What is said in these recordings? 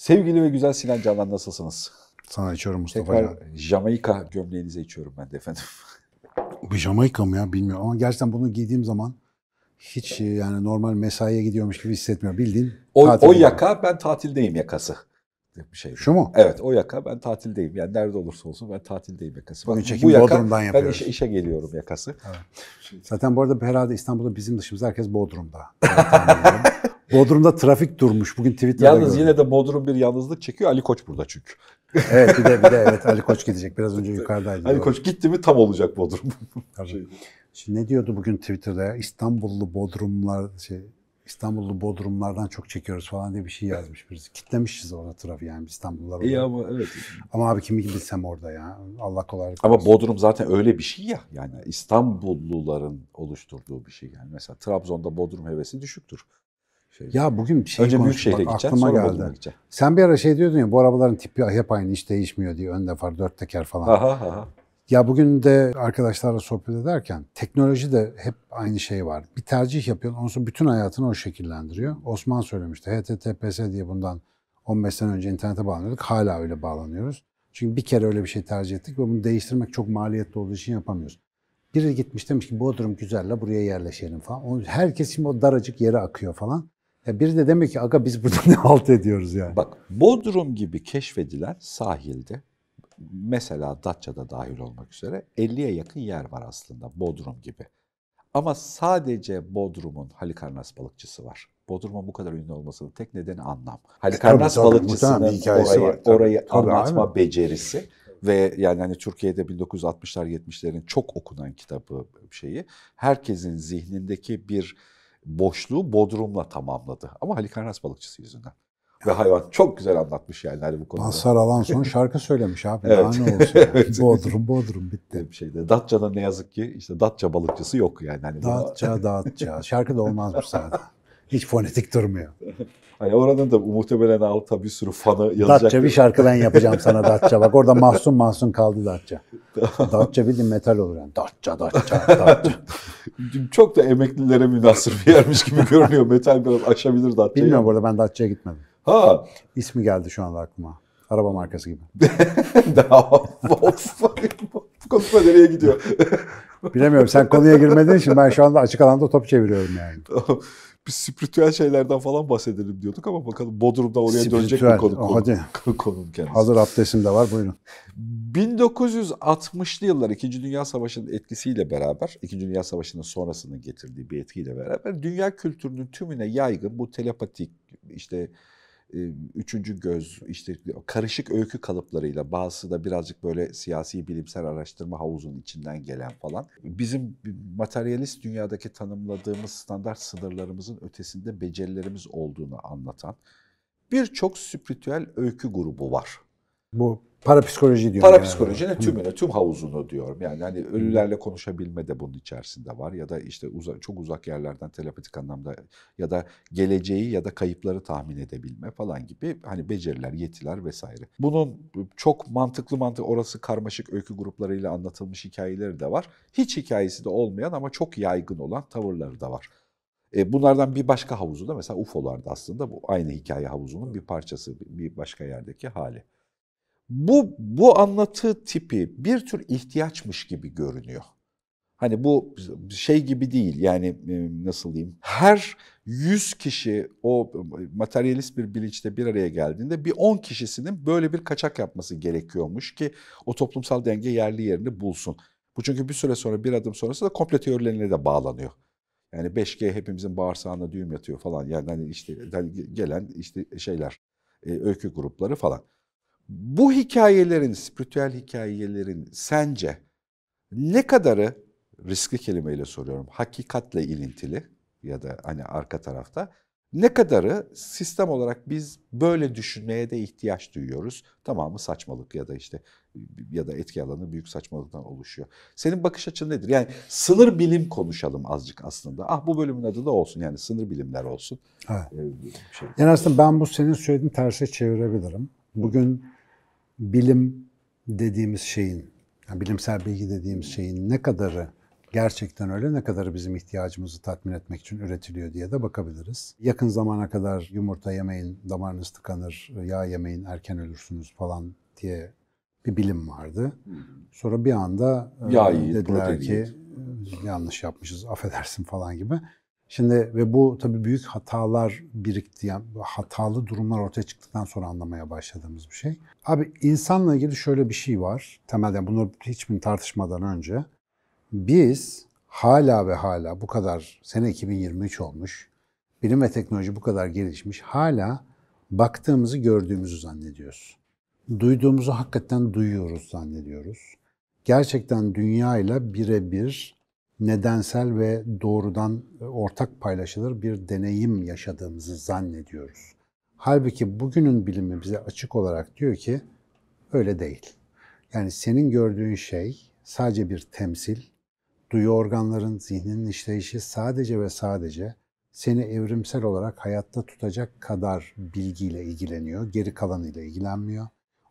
Sevgili ve güzel Sinan Canan nasılsınız? Sana içiyorum Mustafa. Tekrar ya. Jamaika gömleğinize içiyorum ben de efendim. Bu Jamaika mı ya bilmiyorum ama gerçekten bunu giydiğim zaman hiç e, yani normal mesaiye gidiyormuş gibi hissetmiyorum. Bildiğin o, o yaka ben tatildeyim yakası. Bir şey. Şu mu? Evet o yaka ben tatildeyim. Yani nerede olursa olsun ben tatildeyim yakası. Bugün çekim bu yaka, yapıyoruz. Ben işe, işe geliyorum yakası. Evet. Zaten bu arada herhalde İstanbul'da bizim dışımızda herkes Bodrum'da. Bodrum'da trafik durmuş. Bugün Twitter'da Yalnız gördüm. yine de Bodrum bir yalnızlık çekiyor. Ali Koç burada çünkü. evet bir de bir de evet Ali Koç gidecek. Biraz önce yukarıdaydı. Ali Koç gitti mi tam olacak Bodrum. Tabii. Şey. Şimdi ne diyordu bugün Twitter'da ya? İstanbullu Bodrumlar şey İstanbullu Bodrumlardan çok çekiyoruz falan diye bir şey yazmış birisi. Kitlemişiz orada trafiği yani İstanbullular. İyi ama evet. Ama abi kimi bilsem orada ya. Allah kolaylık Ama Bodrum zaten öyle bir şey ya. Yani İstanbulluların oluşturduğu bir şey yani. Mesela Trabzon'da Bodrum hevesi düşüktür. Şey, ya bugün bir şey Önce büyük şehre gideceksin aklıma sonra geldi. Gideceksin. Sen bir ara şey diyordun ya bu arabaların tipi hep aynı hiç değişmiyor diye ön defa dört teker falan. Aha, aha. Ya bugün de arkadaşlarla sohbet ederken teknoloji de hep aynı şey var. Bir tercih yapıyorsun, onun sonra bütün hayatını o şekillendiriyor. Osman söylemişti, HTTPS diye bundan 15 sene önce internete bağlanıyorduk, hala öyle bağlanıyoruz. Çünkü bir kere öyle bir şey tercih ettik ve bunu değiştirmek çok maliyetli olduğu için yapamıyoruz. Biri gitmiş demiş ki Bodrum la buraya yerleşelim falan. herkes şimdi o daracık yere akıyor falan. Ya biri de demek ki aga biz burada ne halt ediyoruz yani. Bak Bodrum gibi keşfedilen sahilde mesela Datça'da dahil olmak üzere 50'ye yakın yer var aslında Bodrum gibi. Ama sadece Bodrum'un Halikarnas balıkçısı var. Bodrum'un bu kadar ünlü olmasının tek nedeni anlam. Halikarnas tabii, tabii, balıkçısının hikayesi orayı, var, tabii. orayı tabii, anlatma aynen. becerisi ve yani hani Türkiye'de 1960'lar 70'lerin çok okunan kitabı şeyi herkesin zihnindeki bir boşluğu Bodrum'la tamamladı. Ama Halikarnas balıkçısı yüzünden. Ve hayvan çok güzel anlatmış yani hani bu konuda. alan son şarkı söylemiş abi. evet. Daha ne olsun. evet. Bodrum, Bodrum bitti. Bir şeyde. Datça'da ne yazık ki işte Datça balıkçısı yok yani. Hani Datça, Datça. Şarkı da olmazmış zaten. Hiç fonetik durmuyor. Hani oranın da muhtemelen alta bir sürü fanı yazacak. Datça bir şarkı ben yapacağım sana Datça. Bak orada mahzun mahzun kaldı Datça. Datça bildiğin metal olur. Yani. Datça, Datça, Datça. Çok da emeklilere münasır bir yermiş gibi görünüyor. Metal biraz aşabilir Datça'yı. Bilmiyorum burada ben Datça'ya gitmedim. Ha. İsmi geldi şu anda aklıma. Araba markası gibi. Konuşma nereye gidiyor? Bilemiyorum. Sen konuya girmediğin için ben şu anda açık alanda top çeviriyorum yani. Tamam biz spiritüel şeylerden falan bahsedelim diyorduk ama bakalım Bodrum'da oraya spiritüel. dönecek mi konu? konu hadi. Konum kendisi. Hazır abdestim de var buyurun. 1960'lı yıllar 2. Dünya Savaşı'nın etkisiyle beraber, 2. Dünya Savaşı'nın sonrasının getirdiği bir etkiyle beraber dünya kültürünün tümüne yaygın bu telepatik işte üçüncü göz, işte karışık öykü kalıplarıyla bazısı da birazcık böyle siyasi bilimsel araştırma havuzunun içinden gelen falan. Bizim materyalist dünyadaki tanımladığımız standart sınırlarımızın ötesinde becerilerimiz olduğunu anlatan birçok spiritüel öykü grubu var. Bu Parapsikoloji diyorum. Parapsikolojinin yani. Tümüne, tüm havuzunu diyorum. Yani hani ölülerle konuşabilme de bunun içerisinde var. Ya da işte uzak, çok uzak yerlerden telepatik anlamda ya da geleceği ya da kayıpları tahmin edebilme falan gibi hani beceriler, yetiler vesaire. Bunun çok mantıklı mantık orası karmaşık öykü gruplarıyla anlatılmış hikayeleri de var. Hiç hikayesi de olmayan ama çok yaygın olan tavırları da var. E, bunlardan bir başka havuzu da mesela UFO'larda aslında bu aynı hikaye havuzunun bir parçası, bir başka yerdeki hali. Bu, bu anlatı tipi bir tür ihtiyaçmış gibi görünüyor. Hani bu şey gibi değil yani e, nasıl diyeyim her 100 kişi o materyalist bir bilinçte bir araya geldiğinde bir 10 kişisinin böyle bir kaçak yapması gerekiyormuş ki o toplumsal denge yerli yerini bulsun. Bu çünkü bir süre sonra bir adım sonrası da komple teorilerine de bağlanıyor. Yani 5G hepimizin bağırsağına düğüm yatıyor falan yani hani işte hani, gelen işte şeyler e, öykü grupları falan. Bu hikayelerin, spiritüel hikayelerin sence ne kadarı riskli kelimeyle soruyorum hakikatle ilintili ya da hani arka tarafta ne kadarı sistem olarak biz böyle düşünmeye de ihtiyaç duyuyoruz. Tamamı saçmalık ya da işte ya da etki alanı büyük saçmalıktan oluşuyor. Senin bakış açın nedir? Yani sınır bilim konuşalım azıcık aslında. Ah bu bölümün adı da olsun yani sınır bilimler olsun. Evet. Ee, şey. Yani aslında ben bu senin söylediğin tersi çevirebilirim. Bugün bilim dediğimiz şeyin, yani bilimsel bilgi dediğimiz şeyin ne kadarı gerçekten öyle ne kadarı bizim ihtiyacımızı tatmin etmek için üretiliyor diye de bakabiliriz. Yakın zamana kadar yumurta yemeyin, damarınız tıkanır, yağ yemeyin, erken ölürsünüz falan diye bir bilim vardı. Sonra bir anda e, yağ dediler yiyin, ki yanlış yapmışız, affedersin falan gibi. Şimdi ve bu tabii büyük hatalar birikti. Yani hatalı durumlar ortaya çıktıktan sonra anlamaya başladığımız bir şey. Abi insanla ilgili şöyle bir şey var. Temelde bunu hiçbir tartışmadan önce. Biz hala ve hala bu kadar sene 2023 olmuş. Bilim ve teknoloji bu kadar gelişmiş. Hala baktığımızı gördüğümüzü zannediyoruz. Duyduğumuzu hakikaten duyuyoruz zannediyoruz. Gerçekten dünya ile birebir nedensel ve doğrudan e, ortak paylaşılır bir deneyim yaşadığımızı zannediyoruz. Halbuki bugünün bilimi bize açık olarak diyor ki öyle değil. Yani senin gördüğün şey sadece bir temsil, duyu organların, zihninin işleyişi sadece ve sadece seni evrimsel olarak hayatta tutacak kadar bilgiyle ilgileniyor, geri kalanıyla ilgilenmiyor.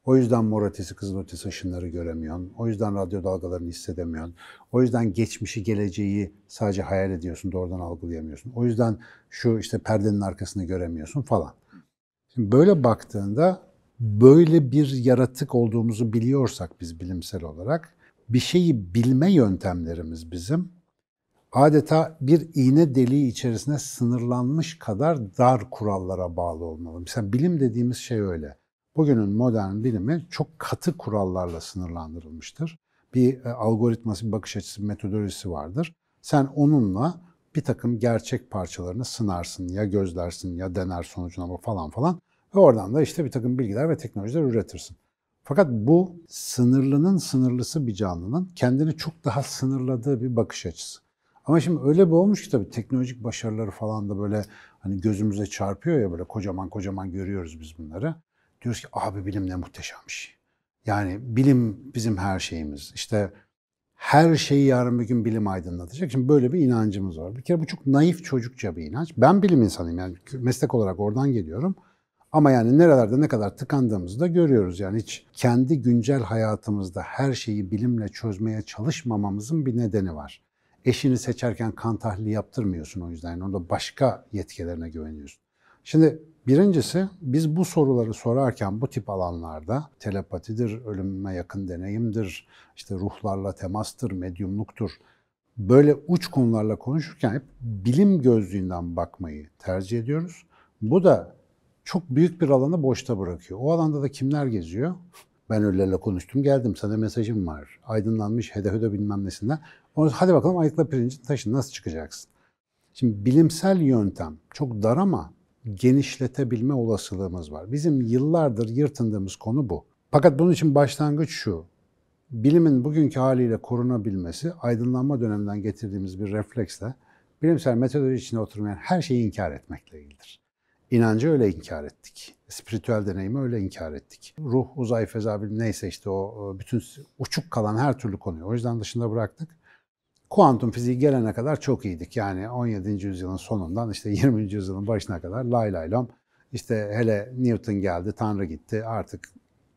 O yüzden mor ötesi, kızıl ötesi ışınları göremiyorsun. O yüzden radyo dalgalarını hissedemiyorsun. O yüzden geçmişi, geleceği sadece hayal ediyorsun, doğrudan algılayamıyorsun. O yüzden şu işte perdenin arkasını göremiyorsun falan. Şimdi böyle baktığında böyle bir yaratık olduğumuzu biliyorsak biz bilimsel olarak bir şeyi bilme yöntemlerimiz bizim adeta bir iğne deliği içerisine sınırlanmış kadar dar kurallara bağlı olmalı. Mesela bilim dediğimiz şey öyle. Bugünün modern bilimi çok katı kurallarla sınırlandırılmıştır. Bir e, algoritması, bir bakış açısı, bir metodolojisi vardır. Sen onunla bir takım gerçek parçalarını sınarsın, ya gözlersin ya dener sonucuna bu falan falan. Ve oradan da işte bir takım bilgiler ve teknolojiler üretirsin. Fakat bu sınırlının sınırlısı bir canlının kendini çok daha sınırladığı bir bakış açısı. Ama şimdi öyle bir olmuş ki tabii teknolojik başarıları falan da böyle hani gözümüze çarpıyor ya böyle kocaman kocaman görüyoruz biz bunları diyoruz ki abi bilim ne muhteşem bir şey. Yani bilim bizim her şeyimiz. İşte her şeyi yarın bir gün bilim aydınlatacak. Şimdi böyle bir inancımız var. Bir kere bu çok naif çocukça bir inanç. Ben bilim insanıyım yani meslek olarak oradan geliyorum. Ama yani nerelerde ne kadar tıkandığımızı da görüyoruz. Yani hiç kendi güncel hayatımızda her şeyi bilimle çözmeye çalışmamamızın bir nedeni var. Eşini seçerken kan tahlili yaptırmıyorsun o yüzden. Yani onda başka yetkilerine güveniyorsun. Şimdi Birincisi biz bu soruları sorarken bu tip alanlarda telepatidir, ölüme yakın deneyimdir, işte ruhlarla temastır, medyumluktur. Böyle uç konularla konuşurken hep bilim gözlüğünden bakmayı tercih ediyoruz. Bu da çok büyük bir alanı boşta bırakıyor. O alanda da kimler geziyor? Ben öylelerle konuştum geldim sana mesajım var. Aydınlanmış de bilmem nesinden. Onu, hadi bakalım ayıkla pirincin taşı nasıl çıkacaksın? Şimdi bilimsel yöntem çok dar ama genişletebilme olasılığımız var. Bizim yıllardır yırtındığımız konu bu. Fakat bunun için başlangıç şu. Bilimin bugünkü haliyle korunabilmesi, aydınlanma döneminden getirdiğimiz bir refleksle bilimsel metodoloji içine oturmayan her şeyi inkar etmekle ilgilidir. İnancı öyle inkar ettik. Spiritüel deneyimi öyle inkar ettik. Ruh, uzay, feza bilim neyse işte o bütün uçuk kalan her türlü konuyu o yüzden dışında bıraktık kuantum fiziği gelene kadar çok iyiydik. Yani 17. yüzyılın sonundan işte 20. yüzyılın başına kadar lay lay lom. İşte hele Newton geldi, Tanrı gitti artık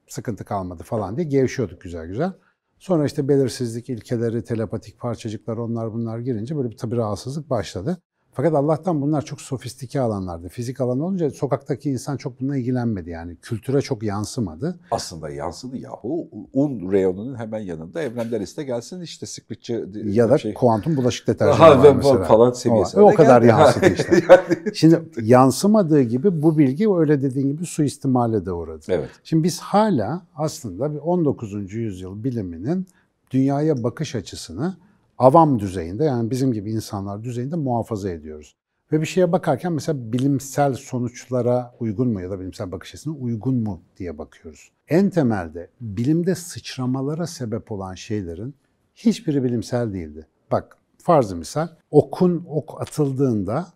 sıkıntı kalmadı falan diye gevşiyorduk güzel güzel. Sonra işte belirsizlik ilkeleri, telepatik parçacıklar onlar bunlar girince böyle bir tabi rahatsızlık başladı. Fakat Allah'tan bunlar çok sofistike alanlardı. Fizik alan olunca sokaktaki insan çok bununla ilgilenmedi yani. Kültüre çok yansımadı. Aslında yansıdı yahu. Un reyonunun hemen yanında evrenler iste gelsin işte sıklıkçı. Ya da şey. kuantum bulaşık deterjanı var mesela. Falan seviyesine o, o kadar geldi. yansıdı işte. yani. Şimdi yansımadığı gibi bu bilgi öyle dediğin gibi suistimale de uğradı. Evet. Şimdi biz hala aslında bir 19. yüzyıl biliminin dünyaya bakış açısını avam düzeyinde yani bizim gibi insanlar düzeyinde muhafaza ediyoruz. Ve bir şeye bakarken mesela bilimsel sonuçlara uygun mu ya da bilimsel bakış açısına uygun mu diye bakıyoruz. En temelde bilimde sıçramalara sebep olan şeylerin hiçbiri bilimsel değildi. Bak farzı misal okun ok atıldığında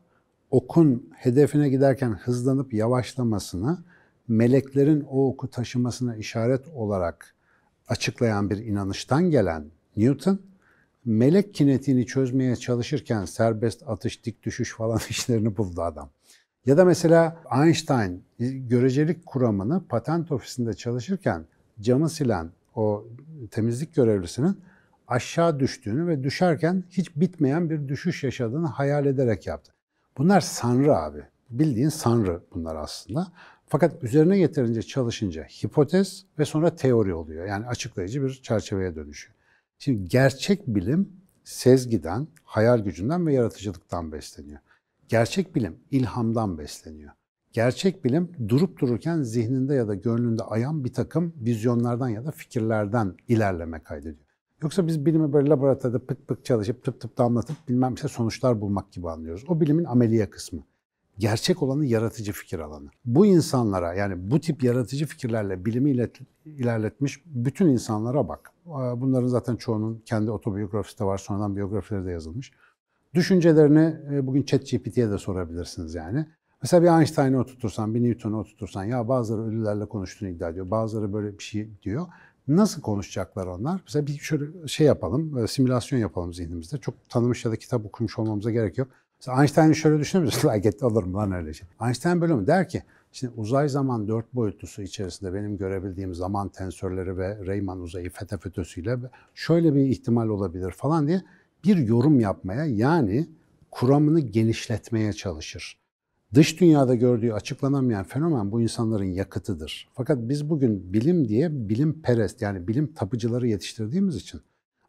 okun hedefine giderken hızlanıp yavaşlamasını meleklerin o oku taşımasına işaret olarak açıklayan bir inanıştan gelen Newton melek kinetiğini çözmeye çalışırken serbest atış, dik düşüş falan işlerini buldu adam. Ya da mesela Einstein e, görecelik kuramını patent ofisinde çalışırken camı silen o temizlik görevlisinin aşağı düştüğünü ve düşerken hiç bitmeyen bir düşüş yaşadığını hayal ederek yaptı. Bunlar sanrı abi. Bildiğin sanrı bunlar aslında. Fakat üzerine yeterince çalışınca hipotez ve sonra teori oluyor. Yani açıklayıcı bir çerçeveye dönüşüyor. Şimdi gerçek bilim sezgiden, hayal gücünden ve yaratıcılıktan besleniyor. Gerçek bilim ilhamdan besleniyor. Gerçek bilim durup dururken zihninde ya da gönlünde ayan bir takım vizyonlardan ya da fikirlerden ilerleme kaydediyor. Yoksa biz bilimi böyle laboratuvarda pıt pıt çalışıp tıp tıp damlatıp bilmem işte sonuçlar bulmak gibi anlıyoruz. O bilimin ameliye kısmı gerçek olanı yaratıcı fikir alanı. Bu insanlara yani bu tip yaratıcı fikirlerle bilimi ilet, ilerletmiş bütün insanlara bak. Bunların zaten çoğunun kendi otobiyografisi de var, sonradan biyografileri de yazılmış. Düşüncelerini e, bugün ChatGPT'ye de sorabilirsiniz yani. Mesela bir Einstein'ı oturtursan, bir Newton'u oturtursan ya bazıları ölülerle konuştuğunu iddia ediyor, bazıları böyle bir şey diyor. Nasıl konuşacaklar onlar? Mesela bir şöyle şey yapalım, e, simülasyon yapalım zihnimizde. Çok tanımış ya da kitap okumuş olmamıza gerek yok. Mesela Einstein şöyle düşünebilirsin, like it, olur mu lan öyle şey. Einstein böyle mi? Der ki, şimdi uzay zaman dört boyutlusu içerisinde benim görebildiğim zaman tensörleri ve Riemann uzayı feta fetösüyle şöyle bir ihtimal olabilir falan diye bir yorum yapmaya yani kuramını genişletmeye çalışır. Dış dünyada gördüğü açıklanamayan fenomen bu insanların yakıtıdır. Fakat biz bugün bilim diye bilim perest yani bilim tapıcıları yetiştirdiğimiz için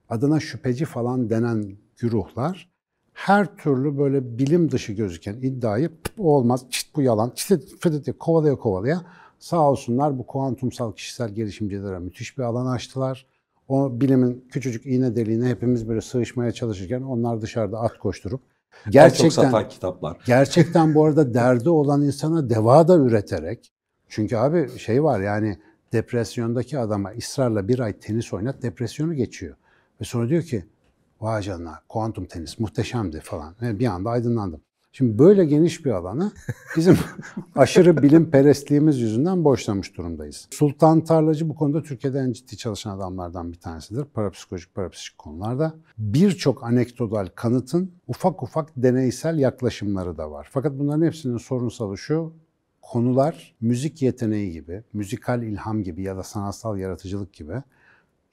adına şüpheci falan denen güruhlar her türlü böyle bilim dışı gözüken iddiayı olmaz, çit bu yalan, çit fıdıtı kovalaya kovalaya sağ olsunlar bu kuantumsal kişisel gelişimcilere müthiş bir alan açtılar. O bilimin küçücük iğne deliğine hepimiz böyle sığışmaya çalışırken onlar dışarıda at koşturup gerçekten çok satan kitaplar. gerçekten bu arada derdi olan insana deva da üreterek çünkü abi şey var yani depresyondaki adama ısrarla bir ay tenis oynat depresyonu geçiyor. Ve sonra diyor ki vay canına kuantum tenis muhteşemdi falan. Yani bir anda aydınlandım. Şimdi böyle geniş bir alanı bizim aşırı bilim perestliğimiz yüzünden boşlamış durumdayız. Sultan Tarlacı bu konuda Türkiye'de en ciddi çalışan adamlardan bir tanesidir. Parapsikolojik, parapsikolojik konularda. Birçok anekdotal kanıtın ufak ufak deneysel yaklaşımları da var. Fakat bunların hepsinin sorunsalı şu, konular müzik yeteneği gibi, müzikal ilham gibi ya da sanatsal yaratıcılık gibi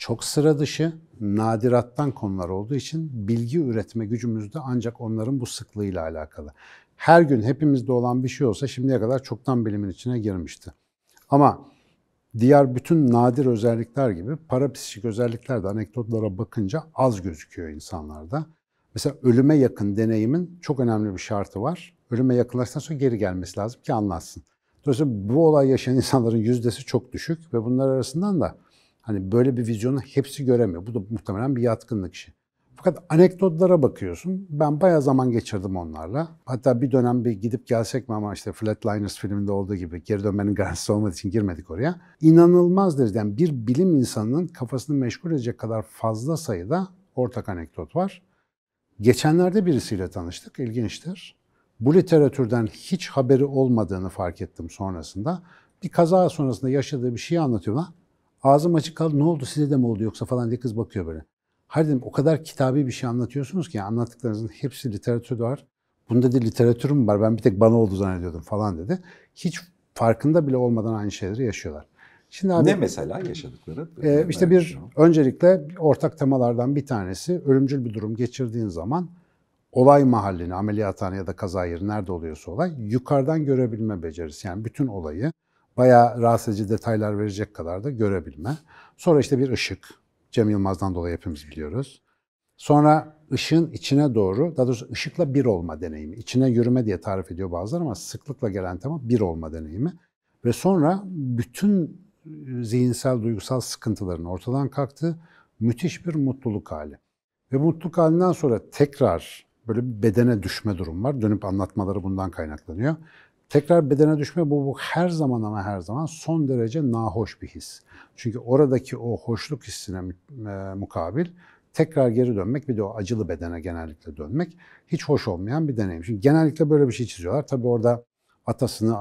çok sıra dışı, nadirattan konular olduğu için bilgi üretme gücümüz de ancak onların bu sıklığıyla alakalı. Her gün hepimizde olan bir şey olsa şimdiye kadar çoktan bilimin içine girmişti. Ama diğer bütün nadir özellikler gibi parapsişik özellikler de anekdotlara bakınca az gözüküyor insanlarda. Mesela ölüme yakın deneyimin çok önemli bir şartı var. Ölüme yakınlaştıktan sonra geri gelmesi lazım ki anlatsın. Dolayısıyla bu olay yaşayan insanların yüzdesi çok düşük ve bunlar arasından da Hani böyle bir vizyonu hepsi göremiyor. Bu da muhtemelen bir yatkınlık işi. Fakat anekdotlara bakıyorsun. Ben bayağı zaman geçirdim onlarla. Hatta bir dönem bir gidip gelsek mi ama işte Flatliners filminde olduğu gibi geri dönmenin garantisi olmadığı için girmedik oraya. İnanılmaz derecede yani bir bilim insanının kafasını meşgul edecek kadar fazla sayıda ortak anekdot var. Geçenlerde birisiyle tanıştık, İlginçtir. Bu literatürden hiç haberi olmadığını fark ettim sonrasında. Bir kaza sonrasında yaşadığı bir şeyi anlatıyor Ağzım açık kaldı. Ne oldu size de mi oldu yoksa falan diye kız bakıyor böyle. Hayır dedim o kadar kitabi bir şey anlatıyorsunuz ki anlattıklarınızın hepsi literatür var. Bunda da literatürüm var. Ben bir tek bana oldu zannediyordum falan dedi. Hiç farkında bile olmadan aynı şeyleri yaşıyorlar. Şimdi abi, ne mesela yaşadıkları? E, işte bir öncelikle ortak temalardan bir tanesi ölümcül bir durum geçirdiğin zaman olay mahallini, ameliyathane ya da kaza yeri nerede oluyorsa olay yukarıdan görebilme becerisi. Yani bütün olayı bayağı rahatsız edici detaylar verecek kadar da görebilme. Sonra işte bir ışık. Cem Yılmaz'dan dolayı hepimiz biliyoruz. Sonra ışığın içine doğru, daha doğrusu ışıkla bir olma deneyimi. İçine yürüme diye tarif ediyor bazılar ama sıklıkla gelen tema bir olma deneyimi. Ve sonra bütün e, zihinsel, duygusal sıkıntıların ortadan kalktığı müthiş bir mutluluk hali. Ve mutluluk halinden sonra tekrar böyle bir bedene düşme durum var. Dönüp anlatmaları bundan kaynaklanıyor. Tekrar bedene düşme bu, bu her zaman ama her zaman son derece nahoş bir his. Çünkü oradaki o hoşluk hissine e, mukabil tekrar geri dönmek bir de o acılı bedene genellikle dönmek hiç hoş olmayan bir deneyim. Şimdi genellikle böyle bir şey çiziyorlar. Tabii orada atasını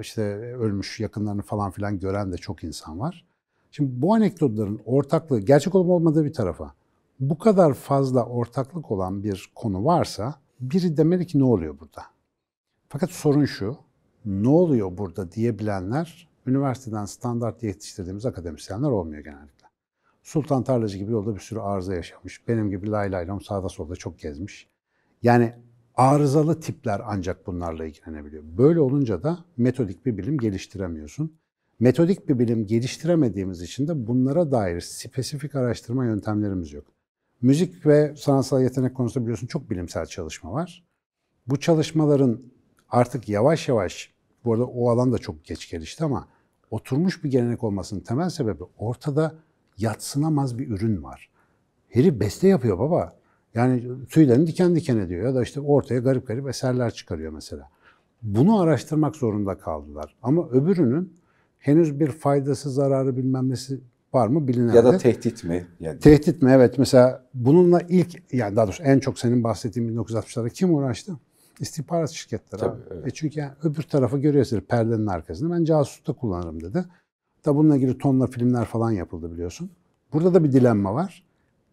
işte ölmüş yakınlarını falan filan gören de çok insan var. Şimdi bu anekdotların ortaklığı gerçek olup olmadığı bir tarafa bu kadar fazla ortaklık olan bir konu varsa biri demeli ki ne oluyor burada? Fakat sorun şu, ne oluyor burada diyebilenler üniversiteden standart yetiştirdiğimiz akademisyenler olmuyor genellikle. Sultan Tarlacı gibi yolda bir sürü arıza yaşamış. Benim gibi lay laylom sağda solda çok gezmiş. Yani arızalı tipler ancak bunlarla ilgilenebiliyor. Böyle olunca da metodik bir bilim geliştiremiyorsun. Metodik bir bilim geliştiremediğimiz için de bunlara dair spesifik araştırma yöntemlerimiz yok. Müzik ve sanatsal yetenek konusunda biliyorsun çok bilimsel çalışma var. Bu çalışmaların artık yavaş yavaş, bu arada o alan da çok geç gelişti ama oturmuş bir gelenek olmasının temel sebebi ortada yatsınamaz bir ürün var. Herif beste yapıyor baba. Yani tüylerini diken diken ediyor ya da işte ortaya garip garip eserler çıkarıyor mesela. Bunu araştırmak zorunda kaldılar. Ama öbürünün henüz bir faydası, zararı bilmemesi var mı bilinemedi. Ya da tehdit mi? Yani. Tehdit mi evet. Mesela bununla ilk, yani daha doğrusu en çok senin bahsettiğin 1960'larda kim uğraştı? İstihbarat şirketleri Tabii, Evet. E çünkü yani öbür tarafı görüyorsunuz perdenin arkasında. Ben casuslukta kullanırım dedi. Da bununla ilgili tonla filmler falan yapıldı biliyorsun. Burada da bir dilenme var.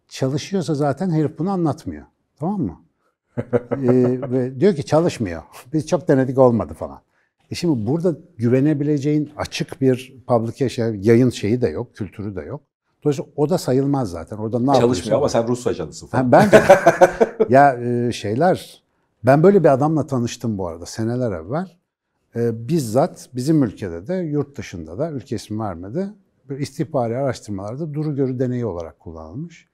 Çalışıyorsa zaten herif bunu anlatmıyor. Tamam mı? ee, ve diyor ki çalışmıyor. Biz çok denedik olmadı falan. E şimdi burada güvenebileceğin açık bir publication, yayın şeyi de yok, kültürü de yok. Dolayısıyla o da sayılmaz zaten. Orada ne Çalışmıyor ama sen Rus ajansısın falan. Ha, ben ya e, şeyler ben böyle bir adamla tanıştım bu arada seneler evvel. E, bizzat bizim ülkede de yurt dışında da ülke ismi vermedi. Bir istihbari araştırmalarda duru görü deneyi olarak kullanılmış.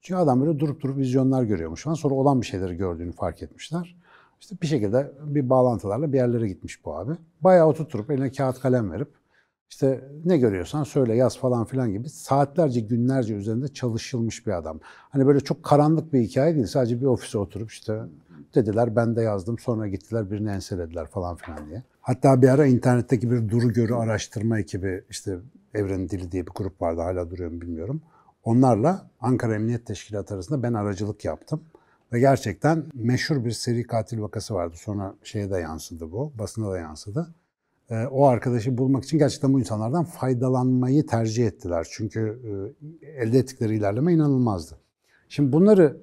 Çünkü adam böyle durup durup vizyonlar görüyormuş falan. Sonra olan bir şeyleri gördüğünü fark etmişler. İşte bir şekilde bir bağlantılarla bir yerlere gitmiş bu abi. Bayağı oturtup eline kağıt kalem verip işte ne görüyorsan söyle yaz falan filan gibi saatlerce günlerce üzerinde çalışılmış bir adam. Hani böyle çok karanlık bir hikaye değil. Sadece bir ofise oturup işte dediler ben de yazdım sonra gittiler birini enselediler falan filan diye. Hatta bir ara internetteki bir duru görü araştırma ekibi işte Evrenin Dili diye bir grup vardı hala duruyor mu bilmiyorum. Onlarla Ankara Emniyet Teşkilatı arasında ben aracılık yaptım. Ve gerçekten meşhur bir seri katil vakası vardı. Sonra şeye de yansıdı bu, basına da yansıdı. E, o arkadaşı bulmak için gerçekten bu insanlardan faydalanmayı tercih ettiler. Çünkü e, elde ettikleri ilerleme inanılmazdı. Şimdi bunları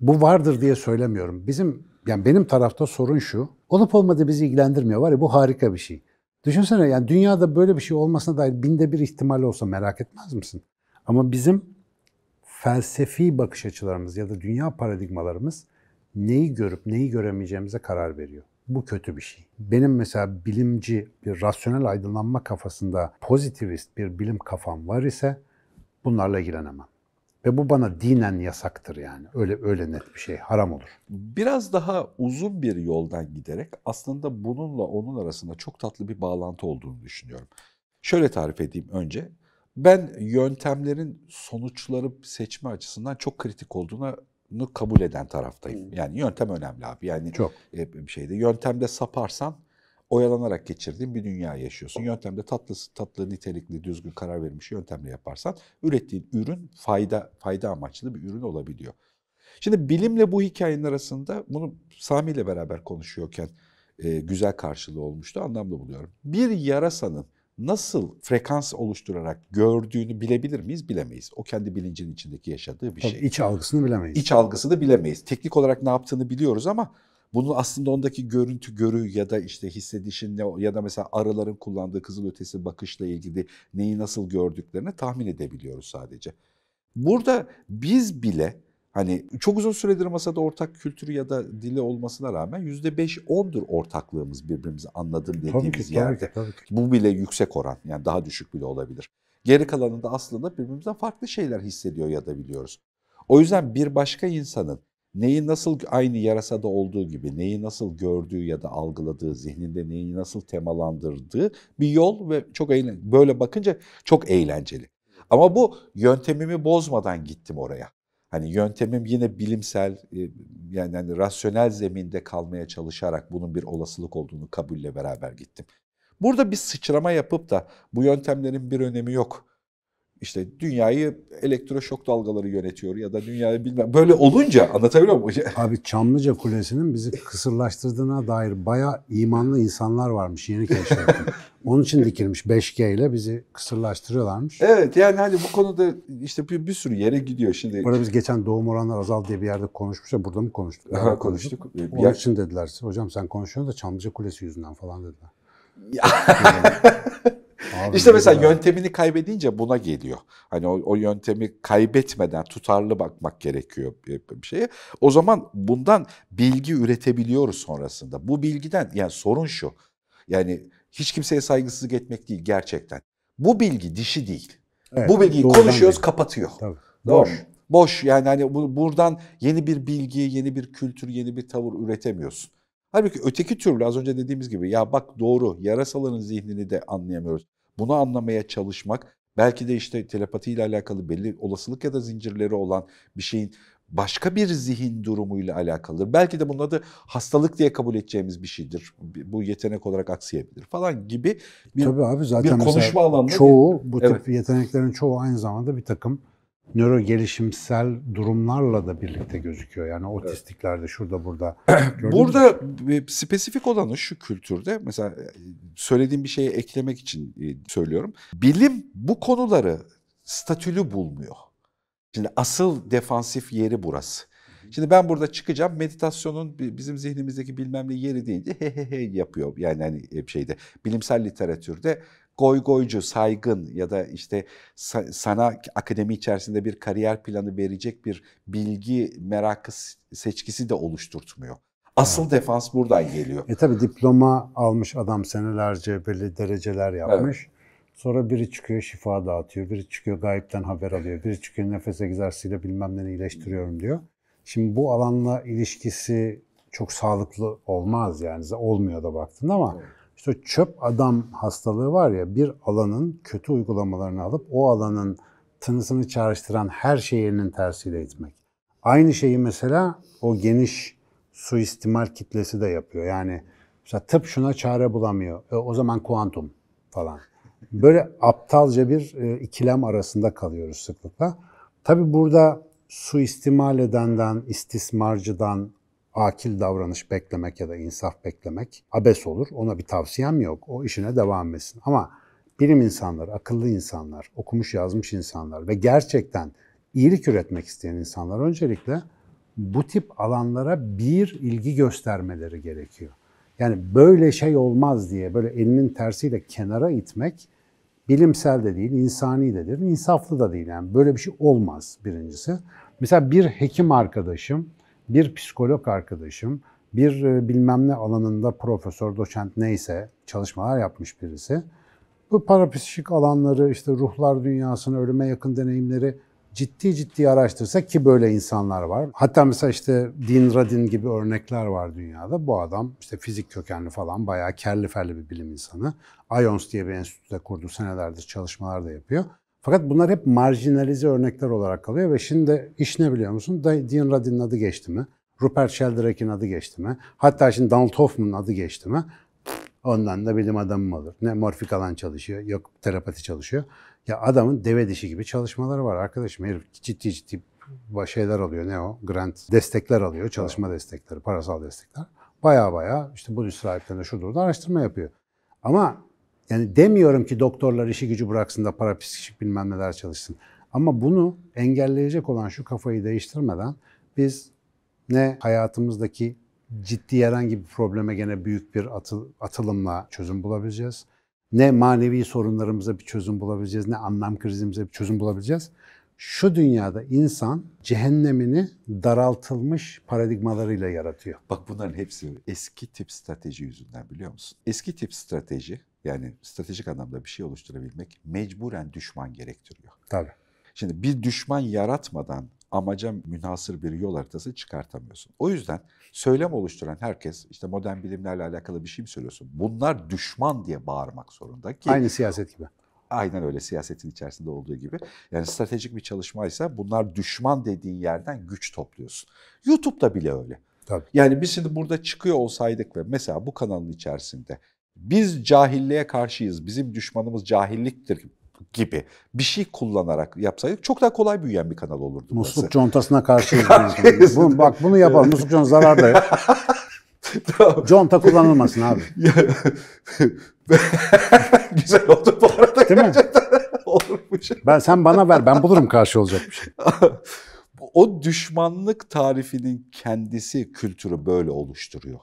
bu vardır diye söylemiyorum. Bizim yani benim tarafta sorun şu. Olup olmadığı bizi ilgilendirmiyor. Var ya bu harika bir şey. Düşünsene yani dünyada böyle bir şey olmasına dair binde bir ihtimal olsa merak etmez misin? Ama bizim felsefi bakış açılarımız ya da dünya paradigmalarımız neyi görüp neyi göremeyeceğimize karar veriyor. Bu kötü bir şey. Benim mesela bilimci bir rasyonel aydınlanma kafasında pozitivist bir bilim kafam var ise bunlarla ilgilenemem. Ve bu bana dinen yasaktır yani. Öyle öyle net bir şey haram olur. Biraz daha uzun bir yoldan giderek aslında bununla onun arasında çok tatlı bir bağlantı olduğunu düşünüyorum. Şöyle tarif edeyim önce. Ben yöntemlerin sonuçları seçme açısından çok kritik olduğuna kabul eden taraftayım. Hmm. Yani yöntem önemli abi. Yani çok. E, şeyde yöntemde saparsan oyalanarak geçirdiğin bir dünya yaşıyorsun. Yöntemde tatlı, tatlı, nitelikli, düzgün karar verilmiş yöntemle yaparsan ürettiğin ürün fayda fayda amaçlı bir ürün olabiliyor. Şimdi bilimle bu hikayenin arasında bunu Sami ile beraber konuşuyorken e, güzel karşılığı olmuştu. Anlamlı buluyorum. Bir yarasanın nasıl frekans oluşturarak gördüğünü bilebilir miyiz? Bilemeyiz. O kendi bilincinin içindeki yaşadığı bir Tabii şey. İç algısını bilemeyiz. İç algısını bilemeyiz. Teknik olarak ne yaptığını biliyoruz ama bunun aslında ondaki görüntü, görü ya da işte hissedişin ne ya da mesela arıların kullandığı kızıl ötesi bakışla ilgili neyi nasıl gördüklerini tahmin edebiliyoruz sadece. Burada biz bile Hani çok uzun süredir masada ortak kültürü ya da dili olmasına rağmen yüzde beş ondur ortaklığımız birbirimizi anladım dediğimiz tabii ki, yerde. Tabii ki, tabii ki. Bu bile yüksek oran yani daha düşük bile olabilir. Geri kalanında aslında birbirimizden farklı şeyler hissediyor ya da biliyoruz. O yüzden bir başka insanın neyi nasıl aynı yarasada olduğu gibi neyi nasıl gördüğü ya da algıladığı, zihninde neyi nasıl temalandırdığı bir yol ve çok eğlen böyle bakınca çok eğlenceli. Ama bu yöntemimi bozmadan gittim oraya. Hani yöntemim yine bilimsel e, yani hani rasyonel zeminde kalmaya çalışarak bunun bir olasılık olduğunu kabulle beraber gittim. Burada bir sıçrama yapıp da bu yöntemlerin bir önemi yok işte dünyayı elektroşok dalgaları yönetiyor ya da dünyayı bilmem. Böyle olunca anlatabiliyor muyum? Abi Çamlıca Kulesi'nin bizi kısırlaştırdığına dair bayağı imanlı insanlar varmış yeni keşfettim. Onun için dikilmiş 5G ile bizi kısırlaştırıyorlarmış. Evet yani hani bu konuda işte bir, bir sürü yere gidiyor şimdi. Burada biz geçen doğum oranları azal diye bir yerde konuşmuşuz, burada mı konuştuk? Aha, konuştuk. Onun ya... için dediler hocam sen konuşuyorsun da Çamlıca Kulesi yüzünden falan dediler. Ya. İşte mesela ya. yöntemini kaybedince buna geliyor. Hani o, o yöntemi kaybetmeden tutarlı bakmak gerekiyor bir şeye. O zaman bundan bilgi üretebiliyoruz sonrasında. Bu bilgiden yani sorun şu. Yani hiç kimseye saygısızlık etmek değil gerçekten. Bu bilgi dişi değil. Evet, bu bilgiyi konuşuyoruz değil. kapatıyor. Tabii. Doğru. Boş. Boş yani hani buradan yeni bir bilgi, yeni bir kültür, yeni bir tavır üretemiyorsun. Halbuki öteki türlü az önce dediğimiz gibi ya bak doğru yarasaların zihnini de anlayamıyoruz. Bunu anlamaya çalışmak, belki de işte telepati ile alakalı belli olasılık ya da zincirleri olan bir şeyin başka bir zihin durumuyla alakalıdır. Belki de bunun adı hastalık diye kabul edeceğimiz bir şeydir. Bu yetenek olarak aksayabilir falan gibi bir, Tabii abi zaten bir konuşma alanında. Çoğu bu tip evet. yeteneklerin çoğu aynı zamanda bir takım nöro gelişimsel durumlarla da birlikte gözüküyor. Yani otistiklerde şurada burada. burada e, spesifik olanı şu kültürde mesela e, söylediğim bir şeye eklemek için e, söylüyorum. Bilim bu konuları statülü bulmuyor. Şimdi asıl defansif yeri burası. Şimdi ben burada çıkacağım meditasyonun bizim zihnimizdeki bilmem ne yeri deyince he he he yapıyor. Yani hani şeyde bilimsel literatürde goygoycu, saygın ya da işte sana akademi içerisinde bir kariyer planı verecek bir bilgi merakı seçkisi de oluşturtmuyor. Asıl evet. defans buradan geliyor. E tabi diploma almış adam senelerce belli dereceler yapmış. Evet. Sonra biri çıkıyor şifa dağıtıyor, biri çıkıyor gayipten haber alıyor, biri çıkıyor nefes egzersiziyle bilmem ne iyileştiriyorum diyor. Şimdi bu alanla ilişkisi çok sağlıklı olmaz yani olmuyor da baktın ama evet. İşte çöp adam hastalığı var ya bir alanın kötü uygulamalarını alıp o alanın tınısını çağrıştıran her şeyinin tersiyle etmek Aynı şeyi mesela o geniş suistimal kitlesi de yapıyor. Yani mesela tıp şuna çare bulamıyor. E, o zaman kuantum falan. Böyle aptalca bir e, ikilem arasında kalıyoruz sıklıkla. Tabi burada suistimal edenden, istismarcıdan, akil davranış beklemek ya da insaf beklemek abes olur. Ona bir tavsiyem yok. O işine devam etsin. Ama bilim insanları, akıllı insanlar, okumuş yazmış insanlar ve gerçekten iyilik üretmek isteyen insanlar öncelikle bu tip alanlara bir ilgi göstermeleri gerekiyor. Yani böyle şey olmaz diye böyle elinin tersiyle kenara itmek bilimsel de değil, insani de değil, insaflı da değil. Yani böyle bir şey olmaz birincisi. Mesela bir hekim arkadaşım bir psikolog arkadaşım, bir e, bilmem ne alanında profesör, doçent neyse çalışmalar yapmış birisi. Bu parapsişik alanları, işte ruhlar dünyasını, ölüme yakın deneyimleri ciddi ciddi araştırsa ki böyle insanlar var. Hatta mesela işte Dean Radin gibi örnekler var dünyada. Bu adam işte fizik kökenli falan bayağı kerli ferli bir bilim insanı. IONS diye bir enstitüde kurdu. Senelerdir çalışmalar da yapıyor. Fakat bunlar hep marjinalize örnekler olarak kalıyor ve şimdi iş ne biliyor musun? Dean Radin'in adı geçti mi? Rupert Sheldrake'in adı geçti mi? Hatta şimdi Donald Hoffman'ın adı geçti mi? Ondan da bilim adamım olur. Ne morfik alan çalışıyor, yok terapati çalışıyor. Ya adamın deve dişi gibi çalışmaları var arkadaşım. Herif ciddi ciddi şeyler alıyor. Ne o? Grant destekler alıyor. Çalışma evet. destekleri, parasal destekler. Baya baya işte bu sahiplerine şu durumda araştırma yapıyor. Ama yani demiyorum ki doktorlar işi gücü bıraksın da parapsikik bilmem neler çalışsın. Ama bunu engelleyecek olan şu kafayı değiştirmeden biz ne hayatımızdaki ciddi herhangi bir probleme gene büyük bir atıl, atılımla çözüm bulabileceğiz. Ne manevi sorunlarımıza bir çözüm bulabileceğiz, ne anlam krizimize bir çözüm bulabileceğiz. Şu dünyada insan cehennemini daraltılmış paradigmalarıyla yaratıyor. Bak bunların hepsi eski tip strateji yüzünden biliyor musun? Eski tip strateji yani stratejik anlamda bir şey oluşturabilmek mecburen düşman gerektiriyor. Tabii. Şimdi bir düşman yaratmadan amaca münhasır bir yol haritası çıkartamıyorsun. O yüzden söylem oluşturan herkes işte modern bilimlerle alakalı bir şey mi söylüyorsun? Bunlar düşman diye bağırmak zorunda ki... Aynı siyaset gibi. Aynen öyle siyasetin içerisinde olduğu gibi. Yani stratejik bir çalışmaysa bunlar düşman dediğin yerden güç topluyorsun. YouTube'da bile öyle. Tabii. Yani biz şimdi burada çıkıyor olsaydık ve mesela bu kanalın içerisinde biz cahilliğe karşıyız, bizim düşmanımız cahilliktir gibi bir şey kullanarak yapsaydık çok daha kolay büyüyen bir kanal olurdu. Musluk burası. contasına karşıyız. bunu, bak bunu yapalım. Musluk contası zarar da Conta kullanılmasın abi. Güzel oldu bu arada. Değil mi? Olurmuş. Ben, sen bana ver ben bulurum karşı olacak bir şey. o düşmanlık tarifinin kendisi kültürü böyle oluşturuyor.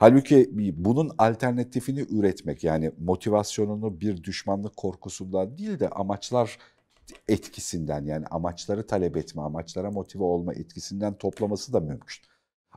Halbuki bunun alternatifini üretmek yani motivasyonunu bir düşmanlık korkusundan değil de amaçlar etkisinden yani amaçları talep etme, amaçlara motive olma etkisinden toplaması da mümkün.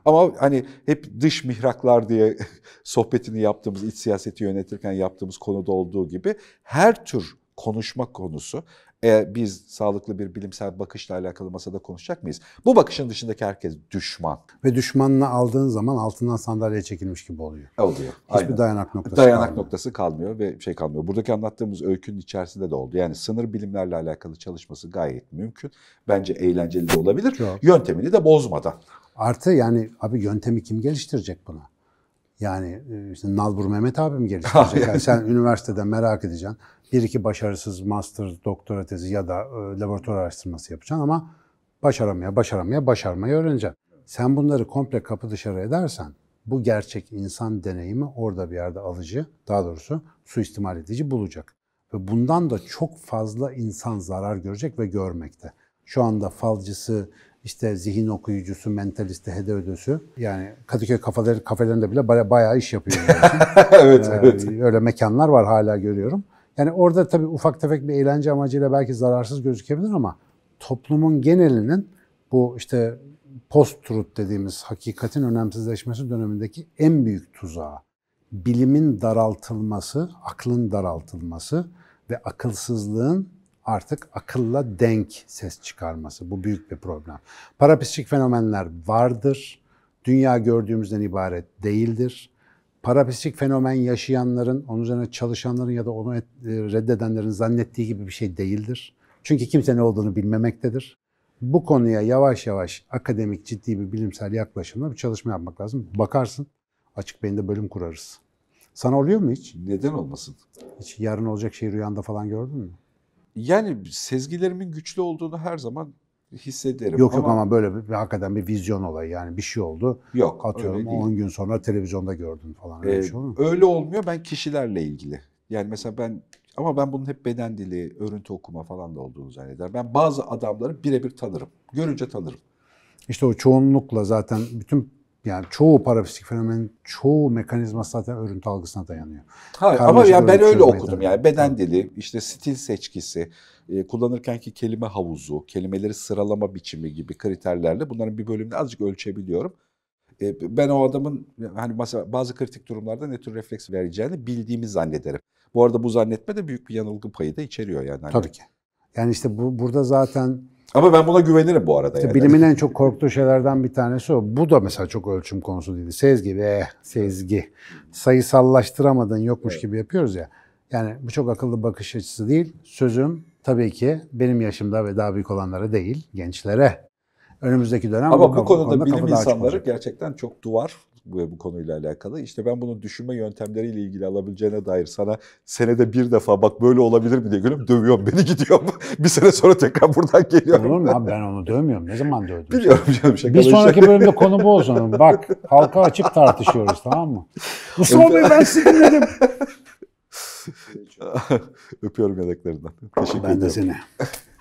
Ama hani hep dış mihraklar diye sohbetini yaptığımız, iç siyaseti yönetirken yaptığımız konuda olduğu gibi her tür konuşma konusu eğer biz sağlıklı bir bilimsel bakışla alakalı masada konuşacak mıyız? Bu bakışın dışındaki herkes düşman. Ve düşmanını aldığın zaman altından sandalye çekilmiş gibi oluyor. Oluyor. Hiçbir Aynen. dayanak noktası Dayanak kalmıyor. noktası kalmıyor ve şey kalmıyor. Buradaki anlattığımız öykünün içerisinde de oldu. Yani sınır bilimlerle alakalı çalışması gayet mümkün. Bence eğlenceli de olabilir. Çok. Yöntemini de bozmadan. Artı yani abi yöntemi kim geliştirecek buna? Yani e, işte Nalbur Mehmet abi mi geliştirecek? yani sen üniversiteden merak edeceksin bir iki başarısız master, doktora tezi ya da e, laboratuvar araştırması yapacaksın ama başaramaya, başaramaya, başarmayı öğreneceksin. Sen bunları komple kapı dışarı edersen bu gerçek insan deneyimi orada bir yerde alıcı, daha doğrusu suistimal edici bulacak. Ve bundan da çok fazla insan zarar görecek ve görmekte. Şu anda falcısı, işte zihin okuyucusu, mentalisti, hede ödüsü. Yani Kadıköy kafaları, kafelerinde bile bayağı iş yapıyor. evet, ee, evet. Öyle mekanlar var hala görüyorum. Yani orada tabii ufak tefek bir eğlence amacıyla belki zararsız gözükebilir ama toplumun genelinin bu işte post-truth dediğimiz hakikatin önemsizleşmesi dönemindeki en büyük tuzağı bilimin daraltılması, aklın daraltılması ve akılsızlığın artık akılla denk ses çıkarması. Bu büyük bir problem. Parapsişik fenomenler vardır. Dünya gördüğümüzden ibaret değildir parapsik fenomen yaşayanların, onun üzerine çalışanların ya da onu e, reddedenlerin zannettiği gibi bir şey değildir. Çünkü kimse ne olduğunu bilmemektedir. Bu konuya yavaş yavaş akademik ciddi bir bilimsel yaklaşımla bir çalışma yapmak lazım. Bakarsın açık beyinde bölüm kurarız. Sana oluyor mu hiç? Neden olmasın? Hiç yarın olacak şey rüyanda falan gördün mü? Yani sezgilerimin güçlü olduğunu her zaman hissederim. Yok ama... yok ama böyle bir, bir, hakikaten bir vizyon olayı yani bir şey oldu. Yok Atıyorum 10 gün sonra televizyonda gördün falan. Ee, öyle, şey öyle olmuyor ben kişilerle ilgili. Yani mesela ben ama ben bunun hep beden dili, örüntü okuma falan da olduğunu zannederim. Ben bazı adamları birebir tanırım. Görünce tanırım. İşte o çoğunlukla zaten bütün yani çoğu parafisik fenomenin çoğu mekanizma zaten örüntü algısına dayanıyor. Hayır Karmaşık ama ya ben öyle okudum yani. Beden dili, işte stil seçkisi, e, kullanırkenki kelime havuzu, kelimeleri sıralama biçimi gibi kriterlerle bunların bir bölümünü azıcık ölçebiliyorum. E, ben o adamın hani mesela bazı kritik durumlarda ne tür refleks vereceğini bildiğimi zannederim. Bu arada bu zannetme de büyük bir yanılgı payı da içeriyor yani. Hani Tabii ki. Yani işte bu burada zaten ama ben buna güvenirim bu arada. İşte yani. Bilimin en çok korktuğu şeylerden bir tanesi o. Bu da mesela çok ölçüm konusu değildi. Sezgi ve eh, sezgi. Sayısallaştıramadın yokmuş evet. gibi yapıyoruz ya. Yani bu çok akıllı bakış açısı değil. Sözüm tabii ki benim yaşımda ve daha büyük olanlara değil, gençlere. Önümüzdeki dönem Ama bu, bu konuda, konuda bilim insanları gerçekten çok duvar bu, bu konuyla alakalı. İşte ben bunu düşünme yöntemleriyle ilgili alabileceğine dair sana senede bir defa bak böyle olabilir mi diye gülüm dövüyorum beni gidiyorum. bir sene sonra tekrar buradan geliyorum. Olur mu abi ben onu dövmüyorum. Ne zaman dövdüm? Biliyorum canım şaka. Bir sonraki işte. bölümde konu bu olsun. Bak halka açık tartışıyoruz tamam mı? Mustafa Bey ben sizi dinledim. Öpüyorum yanaklarından. Teşekkür ben ederim. Ben de seni.